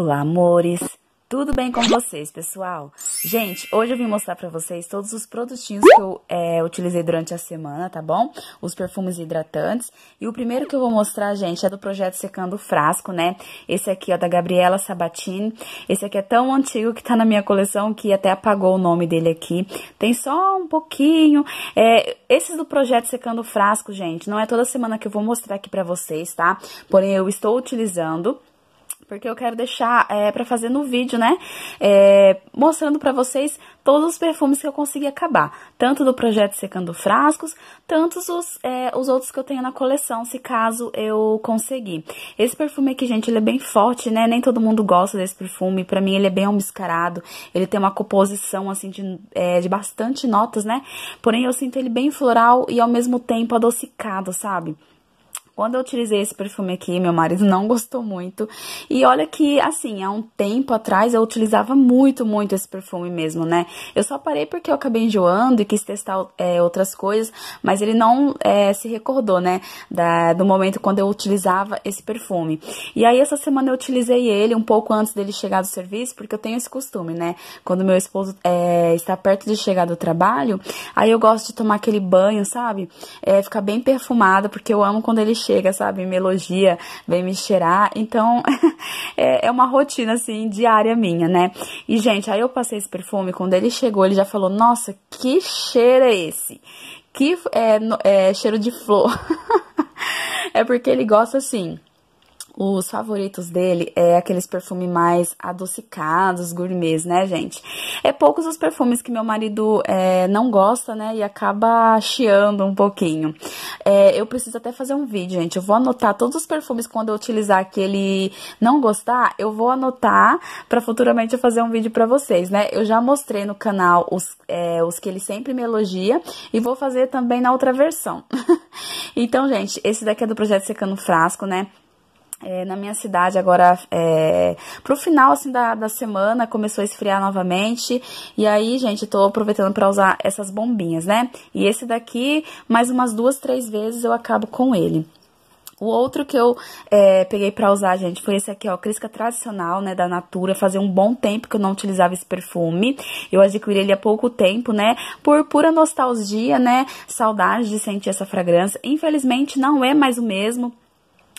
Olá, amores! Tudo bem com vocês, pessoal? Gente, hoje eu vim mostrar pra vocês todos os produtinhos que eu é, utilizei durante a semana, tá bom? Os perfumes hidratantes. E o primeiro que eu vou mostrar, gente, é do projeto Secando Frasco, né? Esse aqui, ó, da Gabriela Sabatini. Esse aqui é tão antigo que tá na minha coleção que até apagou o nome dele aqui. Tem só um pouquinho. É, esses do projeto Secando Frasco, gente, não é toda semana que eu vou mostrar aqui pra vocês, tá? Porém, eu estou utilizando porque eu quero deixar é, para fazer no vídeo, né? É, mostrando para vocês todos os perfumes que eu consegui acabar, tanto do projeto Secando Frascos, tantos os, é, os outros que eu tenho na coleção, se caso eu conseguir. Esse perfume aqui, gente, ele é bem forte, né? Nem todo mundo gosta desse perfume, para mim ele é bem almiscarado, ele tem uma composição, assim, de, é, de bastante notas, né? Porém, eu sinto ele bem floral e ao mesmo tempo adocicado, sabe? Quando eu utilizei esse perfume aqui, meu marido não gostou muito. E olha que, assim, há um tempo atrás eu utilizava muito, muito esse perfume mesmo, né? Eu só parei porque eu acabei enjoando e quis testar é, outras coisas, mas ele não é, se recordou, né? Da, do momento quando eu utilizava esse perfume. E aí, essa semana eu utilizei ele um pouco antes dele chegar do serviço, porque eu tenho esse costume, né? Quando meu esposo é, está perto de chegar do trabalho, aí eu gosto de tomar aquele banho, sabe? É, ficar bem perfumada, porque eu amo quando ele chega chega, sabe, me elogia, vem me cheirar. Então, é, é, uma rotina, assim, diária minha, né? E, gente, aí eu passei esse perfume, quando ele chegou, ele já falou, nossa, que cheiro é esse? Que é, é cheiro de flor. é porque ele gosta, assim, os favoritos dele é aqueles perfumes mais adocicados, gourmets, né, gente? É poucos os perfumes que meu marido é, não gosta, né, e acaba chiando um pouquinho. É, eu preciso até fazer um vídeo, gente. Eu vou anotar todos os perfumes quando eu utilizar que ele não gostar, eu vou anotar para futuramente eu fazer um vídeo para vocês, né? Eu já mostrei no canal os, é, os que ele sempre me elogia e vou fazer também na outra versão. então, gente, esse daqui é do Projeto Secando Frasco, né? É, na minha cidade agora é, pro final assim da, da semana começou a esfriar novamente e aí gente estou tô aproveitando para usar essas bombinhas né e esse daqui mais umas duas três vezes eu acabo com ele o outro que eu é, peguei pra usar, gente, foi esse aqui, ó, Crisca Tradicional, né, da Natura. Fazia um bom tempo que eu não utilizava esse perfume. Eu adquiri ele há pouco tempo, né, por pura nostalgia, né, saudade de sentir essa fragrância. Infelizmente, não é mais o mesmo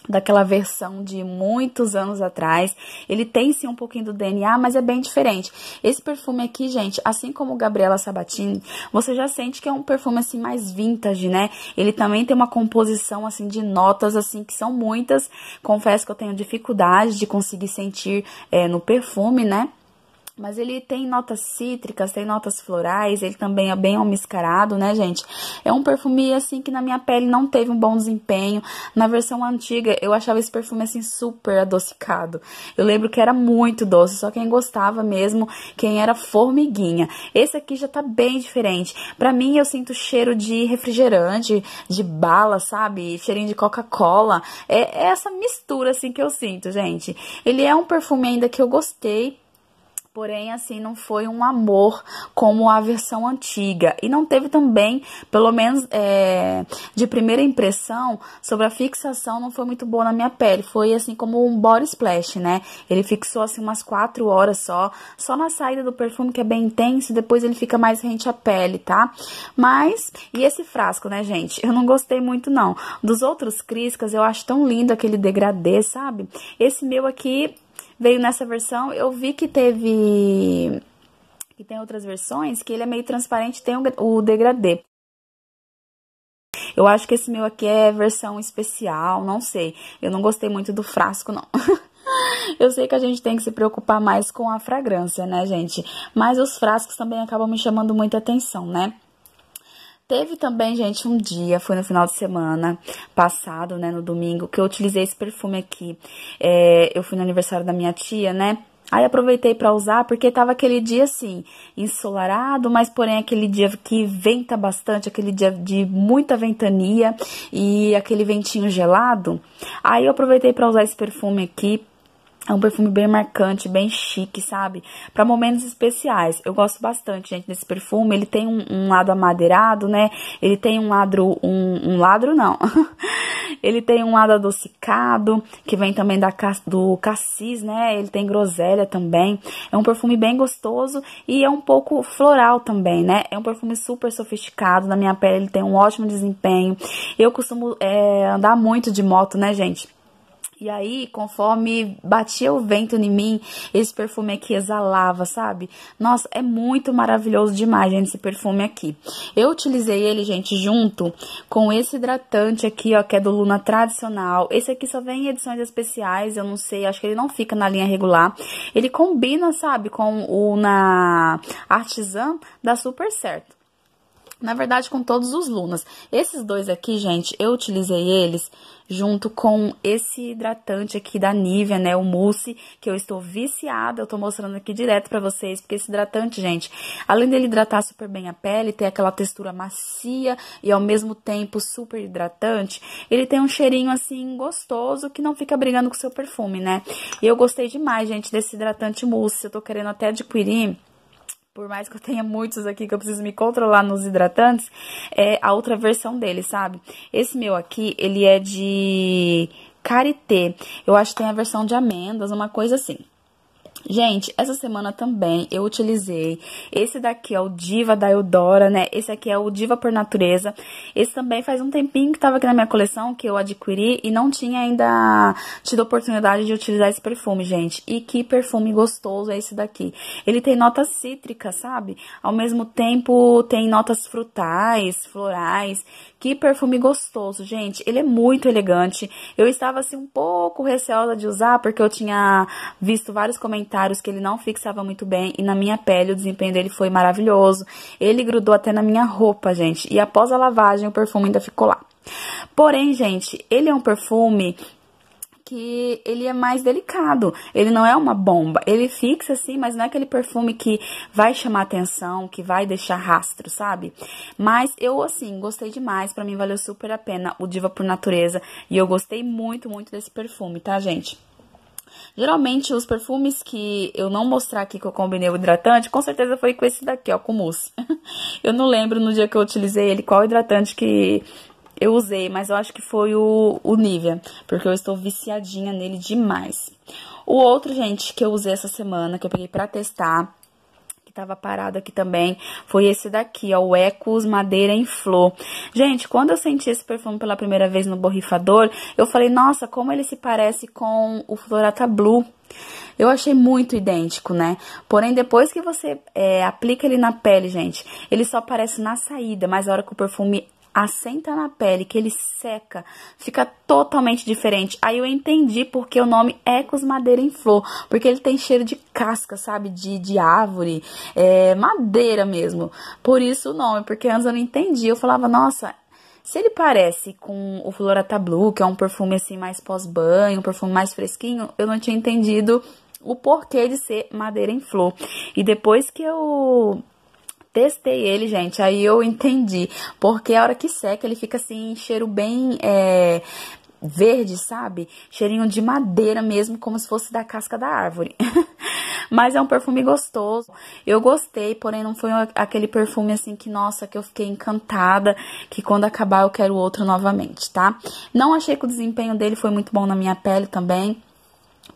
daquela versão de muitos anos atrás. Ele tem sim um pouquinho do DNA, mas é bem diferente. Esse perfume aqui, gente, assim como o Gabriela Sabatini, você já sente que é um perfume assim mais vintage, né? Ele também tem uma composição assim de notas assim que são muitas. Confesso que eu tenho dificuldade de conseguir sentir é, no perfume, né? Mas ele tem notas cítricas, tem notas florais, ele também é bem almiscarado, né, gente? É um perfume, assim, que na minha pele não teve um bom desempenho. Na versão antiga, eu achava esse perfume, assim, super adocicado. Eu lembro que era muito doce, só quem gostava mesmo, quem era formiguinha. Esse aqui já tá bem diferente. Pra mim, eu sinto cheiro de refrigerante, de bala, sabe? Cheirinho de Coca-Cola. É, é essa mistura, assim, que eu sinto, gente. Ele é um perfume ainda que eu gostei Porém, assim, não foi um amor como a versão antiga. E não teve também, pelo menos é, de primeira impressão, sobre a fixação, não foi muito boa na minha pele. Foi assim como um body splash, né? Ele fixou assim umas 4 horas só, só na saída do perfume, que é bem intenso, depois ele fica mais rente à pele, tá? Mas, e esse frasco, né, gente? Eu não gostei muito, não. Dos outros Criscas, eu acho tão lindo aquele degradê, sabe? Esse meu aqui veio nessa versão. Eu vi que teve. que tem outras versões, que ele é meio transparente, tem o degradê. Eu acho que esse meu aqui é versão especial, não sei. Eu não gostei muito do frasco, não. Eu sei que a gente tem que se preocupar mais com a fragrância, né, gente? Mas os frascos também acabam me chamando muita atenção, né? Teve também, gente, um dia, foi no final de semana passado, né, no domingo, que eu utilizei esse perfume aqui. É, eu fui no aniversário da minha tia, né? Aí aproveitei para usar porque tava aquele dia assim, ensolarado, mas porém aquele dia que venta bastante, aquele dia de muita ventania e aquele ventinho gelado. Aí eu aproveitei para usar esse perfume aqui é um perfume bem marcante, bem chique, sabe? Para momentos especiais. Eu gosto bastante, gente, desse perfume. Ele tem um, um lado amadeirado, né? Ele tem um lado. Um, um ladro, não. ele tem um lado adocicado, que vem também da, do cassis, né? Ele tem groselha também. É um perfume bem gostoso e é um pouco floral também, né? É um perfume super sofisticado. Na minha pele, ele tem um ótimo desempenho. Eu costumo é, andar muito de moto, né, gente? E aí, conforme batia o vento em mim, esse perfume aqui exalava, sabe? Nossa, é muito maravilhoso demais, gente, esse perfume aqui. Eu utilizei ele, gente, junto com esse hidratante aqui, ó, que é do Luna Tradicional. Esse aqui só vem em edições especiais, eu não sei, acho que ele não fica na linha regular. Ele combina, sabe, com o na Artisan, dá super certo na verdade com todos os Lunas. Esses dois aqui, gente, eu utilizei eles junto com esse hidratante aqui da Nivea, né, o Mousse, que eu estou viciada, eu tô mostrando aqui direto pra vocês, porque esse hidratante, gente, além dele hidratar super bem a pele, ter aquela textura macia e ao mesmo tempo super hidratante, ele tem um cheirinho assim gostoso que não fica brigando com o seu perfume, né? E eu gostei demais, gente, desse hidratante Mousse, eu tô querendo até adquirir por mais que eu tenha muitos aqui que eu preciso me controlar nos hidratantes, é a outra versão dele, sabe? Esse meu aqui, ele é de karité. Eu acho que tem a versão de amêndoas, uma coisa assim. Gente, essa semana também eu utilizei. Esse daqui é o Diva da Eudora, né? Esse aqui é o Diva por Natureza. Esse também faz um tempinho que tava aqui na minha coleção, que eu adquiri e não tinha ainda tido oportunidade de utilizar esse perfume, gente. E que perfume gostoso é esse daqui. Ele tem notas cítricas, sabe? Ao mesmo tempo tem notas frutais, florais. Que perfume gostoso, gente. Ele é muito elegante. Eu estava assim um pouco receosa de usar, porque eu tinha visto vários comentários comentários que ele não fixava muito bem e na minha pele o desempenho dele foi maravilhoso. Ele grudou até na minha roupa, gente. E após a lavagem, o perfume ainda ficou lá. Porém, gente, ele é um perfume que ele é mais delicado, ele não é uma bomba, ele fixa assim, mas não é aquele perfume que vai chamar atenção, que vai deixar rastro, sabe? Mas eu assim, gostei demais, para mim valeu super a pena o Diva por Natureza e eu gostei muito, muito desse perfume, tá, gente? Geralmente, os perfumes que eu não mostrar aqui que eu combinei o hidratante, com certeza foi com esse daqui, ó, com mousse. eu não lembro no dia que eu utilizei ele qual hidratante que eu usei, mas eu acho que foi o, o Nivea, porque eu estou viciadinha nele demais. O outro, gente, que eu usei essa semana, que eu peguei pra testar, estava parado aqui também foi esse daqui, ó, o Ecos Madeira em Flor. Gente, quando eu senti esse perfume pela primeira vez no borrifador, eu falei, nossa, como ele se parece com o Florata Blue. Eu achei muito idêntico, né? Porém, depois que você é, aplica ele na pele, gente, ele só aparece na saída, mas a hora que o perfume assenta na pele, que ele seca, fica totalmente diferente. Aí eu entendi porque o nome Ecos Madeira em Flor, porque ele tem cheiro de casca, sabe, de, de árvore, é, madeira mesmo. Por isso o nome, porque antes eu não entendi, eu falava, nossa, se ele parece com o Florata Blue, que é um perfume assim mais pós-banho, um perfume mais fresquinho, eu não tinha entendido o porquê de ser madeira em flor. E depois que eu Testei ele, gente, aí eu entendi. Porque a hora que seca, ele fica assim, cheiro bem é, verde, sabe? Cheirinho de madeira mesmo, como se fosse da casca da árvore. Mas é um perfume gostoso. Eu gostei, porém não foi aquele perfume assim que, nossa, que eu fiquei encantada, que quando acabar eu quero outro novamente, tá? Não achei que o desempenho dele foi muito bom na minha pele também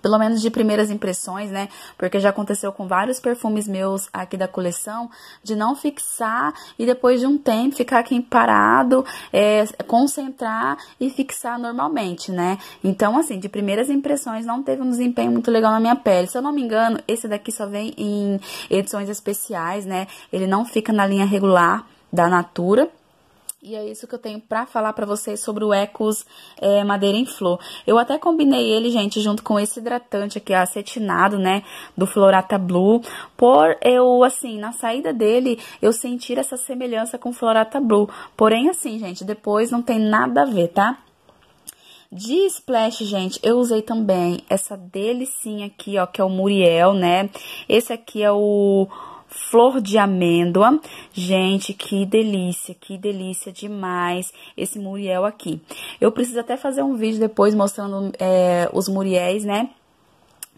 pelo menos de primeiras impressões, né? Porque já aconteceu com vários perfumes meus aqui da coleção, de não fixar e depois de um tempo ficar aqui parado, é, concentrar e fixar normalmente, né? Então, assim, de primeiras impressões, não teve um desempenho muito legal na minha pele. Se eu não me engano, esse daqui só vem em edições especiais, né? Ele não fica na linha regular da Natura. E é isso que eu tenho para falar para vocês sobre o Ecos é, Madeira em Flor. Eu até combinei ele, gente, junto com esse hidratante aqui, acetinado, né, do Florata Blue, por eu, assim, na saída dele, eu sentir essa semelhança com o Florata Blue. Porém, assim, gente, depois não tem nada a ver, tá? De splash, gente, eu usei também essa delicinha aqui, ó, que é o Muriel, né? Esse aqui é o flor de amêndoa. Gente, que delícia, que delícia demais esse muriel aqui. Eu preciso até fazer um vídeo depois mostrando é, os muriéis, né?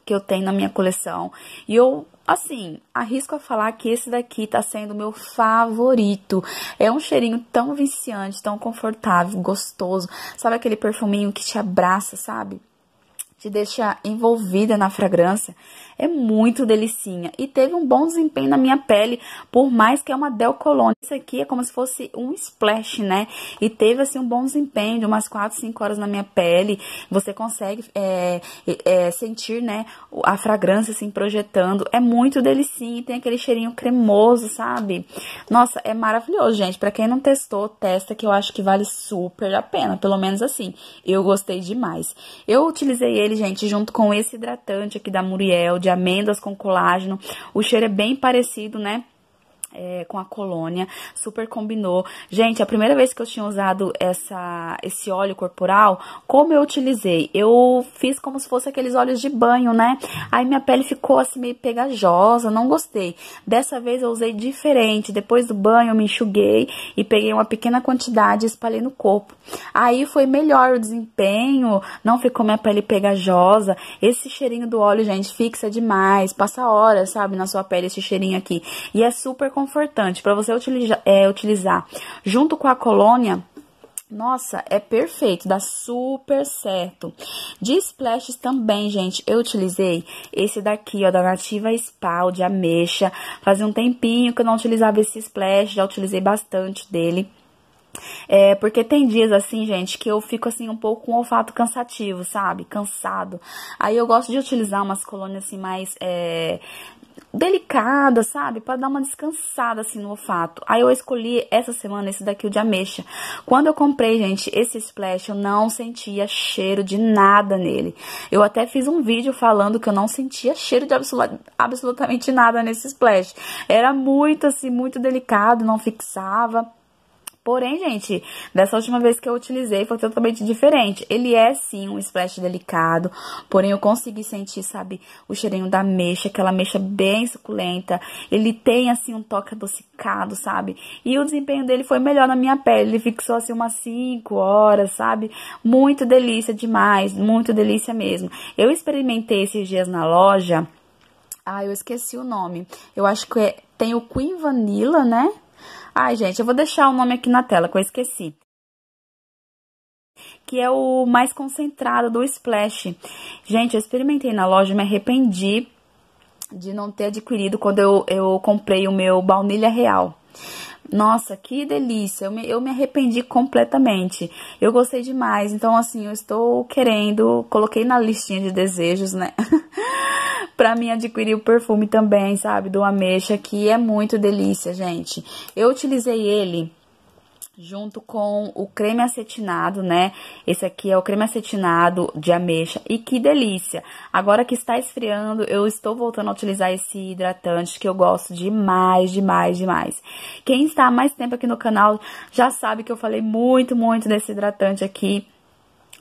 Que eu tenho na minha coleção. E eu assim, arrisco a falar que esse daqui tá sendo o meu favorito. É um cheirinho tão viciante, tão confortável, gostoso. Sabe aquele perfuminho que te abraça, sabe? te deixa envolvida na fragrância. É muito delicinha e teve um bom desempenho na minha pele, por mais que é uma Del Colônia. Isso aqui é como se fosse um splash, né? E teve, assim, um bom desempenho de umas 4, 5 horas na minha pele. Você consegue é, é, sentir, né, a fragrância se assim, projetando. É muito delicinha e tem aquele cheirinho cremoso, sabe? Nossa, é maravilhoso, gente. Pra quem não testou, testa, que eu acho que vale super a pena. Pelo menos assim, eu gostei demais. Eu utilizei ele gente, junto com esse hidratante aqui da Muriel, de amêndoas com colágeno. O cheiro é bem parecido, né? é, com a colônia, super combinou. Gente, a primeira vez que eu tinha usado essa, esse óleo corporal, como eu utilizei? Eu fiz como se fosse aqueles óleos de banho, né? Aí minha pele ficou assim meio pegajosa, não gostei. Dessa vez eu usei diferente, depois do banho eu me enxuguei e peguei uma pequena quantidade e espalhei no corpo. Aí foi melhor o desempenho, não ficou minha pele pegajosa. Esse cheirinho do óleo, gente, fixa demais, passa horas, sabe, na sua pele esse cheirinho aqui. E é super confortável reconfortante para você utiliza, é, utilizar junto com a colônia. Nossa, é perfeito, dá super certo. De splashes também, gente, eu utilizei esse daqui, ó, da Nativa Spa, de ameixa. Fazia um tempinho que eu não utilizava esse splash, já utilizei bastante dele. É, porque tem dias assim, gente, que eu fico assim um pouco com o olfato cansativo, sabe? Cansado. Aí eu gosto de utilizar umas colônias assim mais é, delicada, sabe? Para dar uma descansada assim no olfato. Aí eu escolhi essa semana esse daqui, o de ameixa. Quando eu comprei, gente, esse splash, eu não sentia cheiro de nada nele. Eu até fiz um vídeo falando que eu não sentia cheiro de absolutamente nada nesse splash. Era muito assim, muito delicado, não fixava. Porém, gente, dessa última vez que eu utilizei foi totalmente diferente. Ele é sim um splash delicado, porém eu consegui sentir, sabe, o cheirinho da mexa, aquela mexa bem suculenta. Ele tem assim um toque adocicado, sabe? E o desempenho dele foi melhor na minha pele. Ele fixou assim umas 5 horas, sabe? Muito delícia demais, muito delícia mesmo. Eu experimentei esses dias na loja. Ah, eu esqueci o nome. Eu acho que é, tem o Queen Vanilla, né? Ai, gente, eu vou deixar o nome aqui na tela, que eu esqueci. Que é o mais concentrado do Splash. Gente, eu experimentei na loja e me arrependi de não ter adquirido quando eu, eu comprei o meu baunilha real. Nossa, que delícia! Eu me, eu me arrependi completamente. Eu gostei demais. Então, assim, eu estou querendo. Coloquei na listinha de desejos, né? pra mim adquirir o perfume também, sabe? Do Ameixa, que é muito delícia, gente. Eu utilizei ele junto com o creme acetinado, né? Esse aqui é o creme acetinado de ameixa e que delícia! Agora que está esfriando, eu estou voltando a utilizar esse hidratante que eu gosto demais, demais, demais. Quem está há mais tempo aqui no canal já sabe que eu falei muito, muito desse hidratante aqui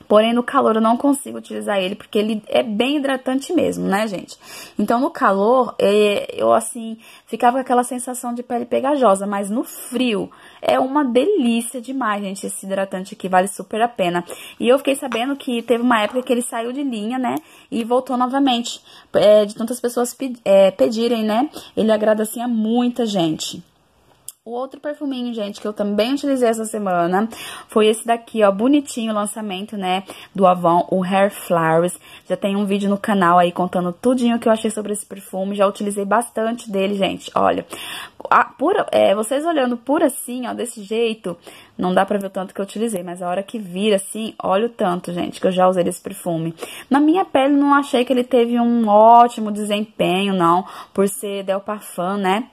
Porém, no calor eu não consigo utilizar ele, porque ele é bem hidratante mesmo, né, gente? Então, no calor, é, eu, assim, ficava com aquela sensação de pele pegajosa, mas no frio é uma delícia demais, gente, esse hidratante aqui, vale super a pena. E eu fiquei sabendo que teve uma época que ele saiu de linha, né, e voltou novamente, é, de tantas pessoas é, pedirem, né? Ele agrada, assim, a muita gente. O outro perfuminho, gente, que eu também utilizei essa semana foi esse daqui, ó, bonitinho, lançamento, né, do Avon, o Hair Flowers. Já tem um vídeo no canal aí contando tudinho que eu achei sobre esse perfume, já utilizei bastante dele, gente, olha. A, por, é, vocês olhando por assim, ó, desse jeito, não dá pra ver o tanto que eu utilizei, mas a hora que vira assim, olha o tanto, gente, que eu já usei desse perfume. Na minha pele, não achei que ele teve um ótimo desempenho, não, por ser Del Parfum, né,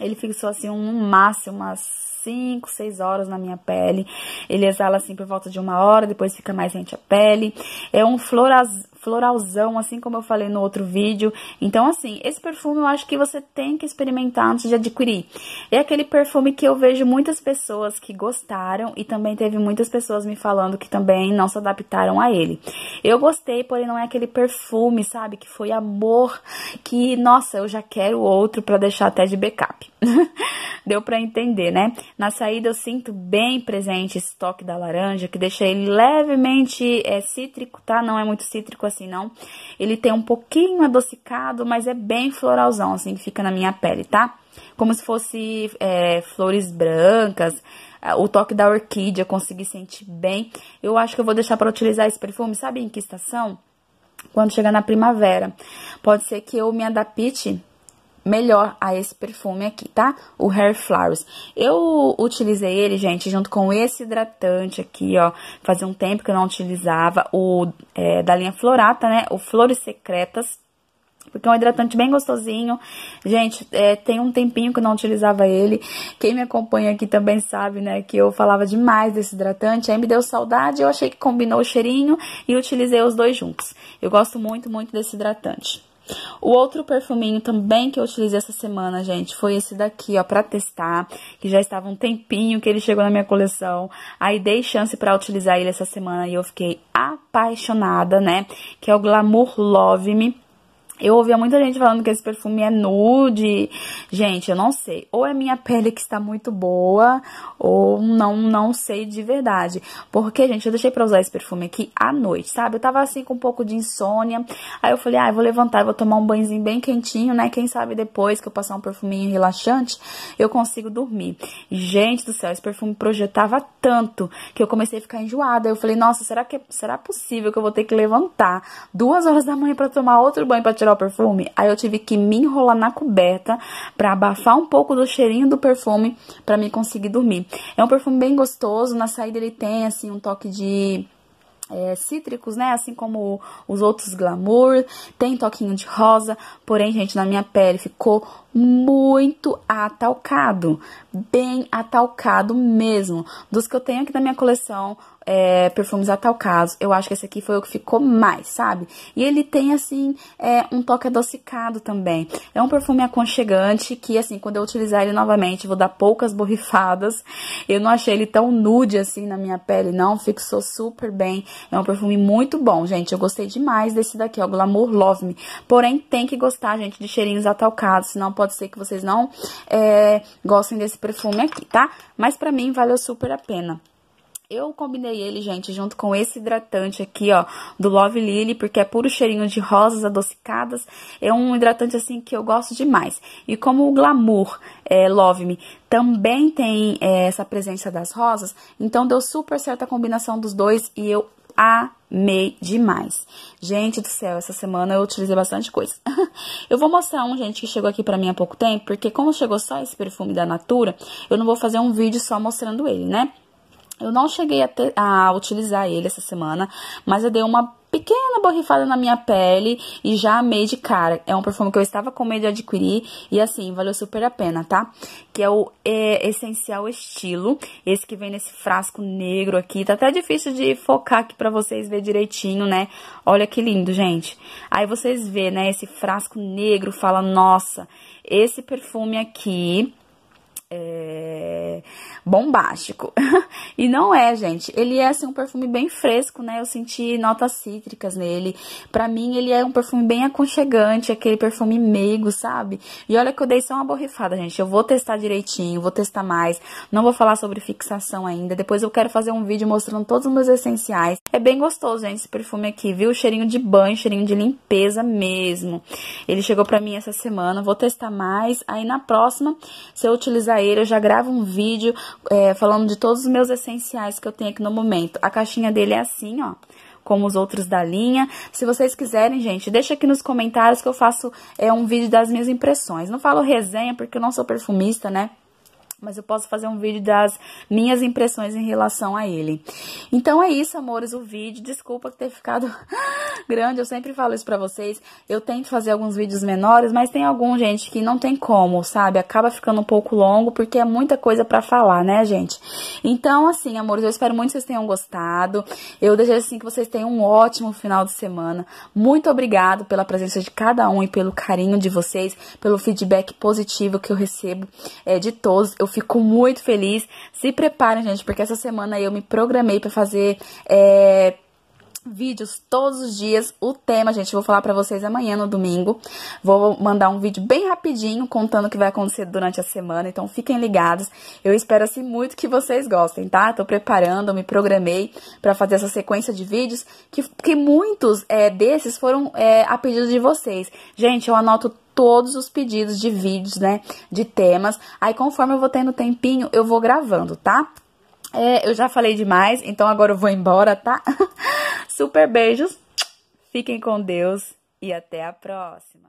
ele fixou assim um máximo umas 5, 6 horas na minha pele. Ele exala assim por volta de uma hora, depois fica mais rente a pele. É um floraz, floralzão, assim como eu falei no outro vídeo. Então, assim, esse perfume eu acho que você tem que experimentar antes de adquirir. É aquele perfume que eu vejo muitas pessoas que gostaram e também teve muitas pessoas me falando que também não se adaptaram a ele. Eu gostei, porém não é aquele perfume, sabe, que foi amor, que, nossa, eu já quero outro para deixar até de backup. Deu para entender, né? Na saída eu sinto bem presente esse toque da laranja, que deixa ele levemente é, cítrico, tá? Não é muito cítrico assim, não. Ele tem um pouquinho adocicado, mas é bem floralzão, assim, que fica na minha pele, tá? Como se fosse é, flores brancas, ah, o toque da orquídea, consegui sentir bem. Eu acho que eu vou deixar para utilizar esse perfume, sabe em que estação? Quando chegar na primavera. Pode ser que eu me adapte melhor a esse perfume aqui, tá? O Hair Flowers. Eu utilizei ele, gente, junto com esse hidratante aqui, ó. Fazia um tempo que eu não utilizava. O é, da linha Florata, né? O Flores Secretas. Porque é um hidratante bem gostosinho. Gente, é, tem um tempinho que eu não utilizava ele. Quem me acompanha aqui também sabe, né, que eu falava demais desse hidratante. Aí me deu saudade, eu achei que combinou o cheirinho e utilizei os dois juntos. Eu gosto muito, muito desse hidratante. O outro perfuminho também que eu utilizei essa semana, gente, foi esse daqui, ó, pra testar, que já estava um tempinho que ele chegou na minha coleção. Aí dei chance pra utilizar ele essa semana e eu fiquei apaixonada, né? Que é o Glamour Love Me. Eu ouvia muita gente falando que esse perfume é nude. Gente, eu não sei. Ou é minha pele que está muito boa, ou não não sei de verdade. Porque, gente, eu deixei pra usar esse perfume aqui à noite, sabe? Eu tava assim com um pouco de insônia. Aí eu falei, ah, eu vou levantar, vou tomar um banhozinho bem quentinho, né? Quem sabe depois que eu passar um perfuminho relaxante, eu consigo dormir. Gente do céu, esse perfume projetava tanto que eu comecei a ficar enjoada. Eu falei, nossa, será que é, será possível que eu vou ter que levantar duas horas da manhã para tomar outro banho pra tirar tirar o perfume, aí eu tive que me enrolar na coberta para abafar um pouco do cheirinho do perfume para me conseguir dormir. É um perfume bem gostoso, na saída ele tem assim um toque de é, cítricos, né? Assim como os outros glamour, tem toquinho de rosa, porém, gente, na minha pele ficou muito atalcado, bem atalcado mesmo. Dos que eu tenho aqui na minha coleção, é, perfumes atalcados. Eu acho que esse aqui foi o que ficou mais, sabe? E ele tem, assim, é, um toque adocicado também. É um perfume aconchegante que, assim, quando eu utilizar ele novamente, vou dar poucas borrifadas. Eu não achei ele tão nude, assim, na minha pele, não. Fixou super bem. É um perfume muito bom, gente. Eu gostei demais desse daqui, ó, Glamour Love Me. Porém, tem que gostar, gente, de cheirinhos atalcados, senão pode ser que vocês não é, gostem desse perfume aqui, tá? Mas pra mim, valeu super a pena. Eu combinei ele, gente, junto com esse hidratante aqui, ó, do Love Lily, porque é puro cheirinho de rosas adocicadas. É um hidratante, assim, que eu gosto demais. E como o Glamour é, Love Me também tem é, essa presença das rosas, então deu super certo a combinação dos dois e eu amei demais. Gente do céu, essa semana eu utilizei bastante coisa. eu vou mostrar um, gente, que chegou aqui pra mim há pouco tempo, porque como chegou só esse perfume da Natura, eu não vou fazer um vídeo só mostrando ele, né? Eu não cheguei a, ter, a utilizar ele essa semana, mas eu dei uma pequena borrifada na minha pele e já amei de cara. É um perfume que eu estava com medo de adquirir e assim, valeu super a pena, tá? Que é o é, Essencial Estilo, esse que vem nesse frasco negro aqui. Tá até difícil de focar aqui pra vocês ver direitinho, né? Olha que lindo, gente. Aí vocês vê, né, esse frasco negro, fala, nossa, esse perfume aqui é, bombástico. e não é, gente. Ele é assim um perfume bem fresco, né? Eu senti notas cítricas nele. Para mim, ele é um perfume bem aconchegante, aquele perfume meigo, sabe? E olha que eu dei só uma borrifada, gente. Eu vou testar direitinho, vou testar mais. Não vou falar sobre fixação ainda. Depois eu quero fazer um vídeo mostrando todos os meus essenciais. É bem gostoso, gente, esse perfume aqui, viu? Cheirinho de banho, cheirinho de limpeza mesmo. Ele chegou para mim essa semana. Vou testar mais. Aí na próxima, se eu utilizar ele eu já gravo um vídeo é, falando de todos os meus essenciais que eu tenho aqui no momento. A caixinha dele é assim, ó como os outros da linha. Se vocês quiserem, gente, deixa aqui nos comentários que eu faço é, um vídeo das minhas impressões. Não falo resenha porque eu não sou perfumista, né? mas eu posso fazer um vídeo das minhas impressões em relação a ele. Então é isso, amores, o vídeo. Desculpa ter ficado grande, eu sempre falo isso pra vocês. Eu tento fazer alguns vídeos menores, mas tem algum, gente, que não tem como, sabe? Acaba ficando um pouco longo, porque é muita coisa para falar, né, gente? Então, assim, amores, eu espero muito que vocês tenham gostado. Eu desejo, assim, que vocês tenham um ótimo final de semana. Muito obrigado pela presença de cada um e pelo carinho de vocês, pelo feedback positivo que eu recebo é, de todos. Eu fico muito feliz. Se preparem, gente, porque essa semana eu me programei para fazer é, vídeos todos os dias. O tema, gente, vou falar para vocês amanhã no domingo. Vou mandar um vídeo bem rapidinho contando o que vai acontecer durante a semana, então fiquem ligados. Eu espero assim muito que vocês gostem, tá? Tô preparando, me programei para fazer essa sequência de vídeos que, que muitos é, desses foram é, a pedido de vocês. Gente, eu anoto todos os pedidos de vídeos, né, de temas. Aí conforme eu vou tendo tempinho, eu vou gravando, tá? É, eu já falei demais, então agora eu vou embora, tá? Super beijos, fiquem com Deus e até a próxima.